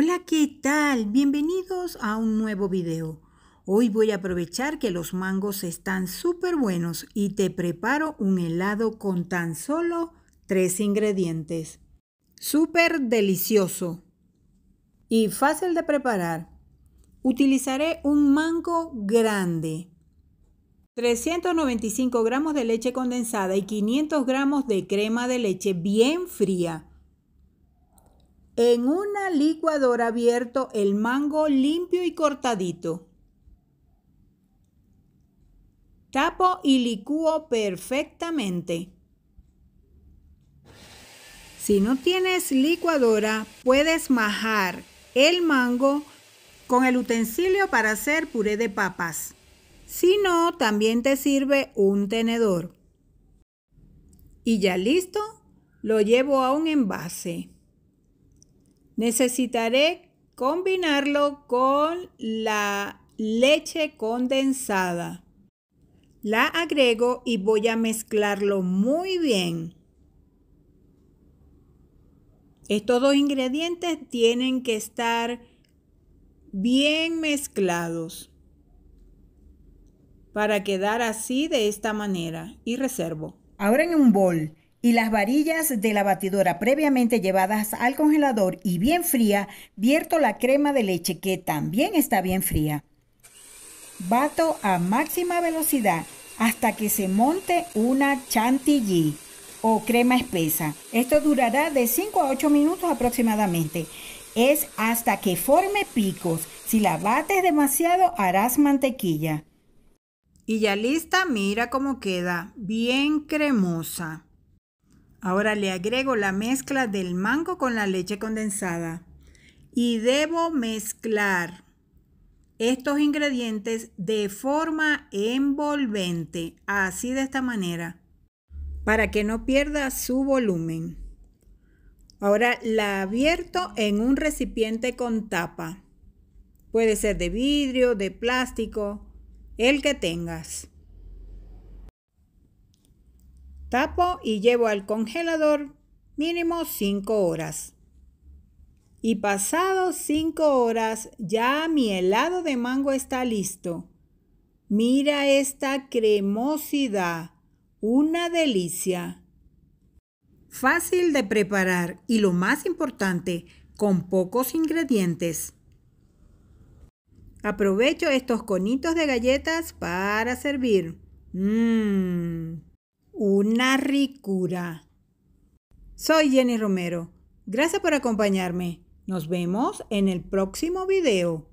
Hola, ¿qué tal? Bienvenidos a un nuevo video. Hoy voy a aprovechar que los mangos están súper buenos y te preparo un helado con tan solo tres ingredientes. Súper delicioso y fácil de preparar. Utilizaré un mango grande, 395 gramos de leche condensada y 500 gramos de crema de leche bien fría en una licuadora abierto el mango limpio y cortadito. Tapo y licúo perfectamente. Si no tienes licuadora, puedes majar el mango con el utensilio para hacer puré de papas. Si no, también te sirve un tenedor. Y ya listo, lo llevo a un envase. Necesitaré combinarlo con la leche condensada. La agrego y voy a mezclarlo muy bien. Estos dos ingredientes tienen que estar bien mezclados para quedar así de esta manera y reservo. Ahora en un bol y las varillas de la batidora previamente llevadas al congelador y bien fría, vierto la crema de leche que también está bien fría. Bato a máxima velocidad hasta que se monte una chantilly o crema espesa. Esto durará de 5 a 8 minutos aproximadamente. Es hasta que forme picos. Si la bates demasiado harás mantequilla. Y ya lista, mira cómo queda, bien cremosa. Ahora le agrego la mezcla del mango con la leche condensada y debo mezclar estos ingredientes de forma envolvente, así de esta manera, para que no pierda su volumen. Ahora la abierto en un recipiente con tapa. Puede ser de vidrio, de plástico, el que tengas. Tapo y llevo al congelador mínimo 5 horas. Y pasados 5 horas ya mi helado de mango está listo. Mira esta cremosidad, una delicia. Fácil de preparar y lo más importante, con pocos ingredientes. Aprovecho estos conitos de galletas para servir. Mmm una ricura. Soy Jenny Romero. Gracias por acompañarme. Nos vemos en el próximo video.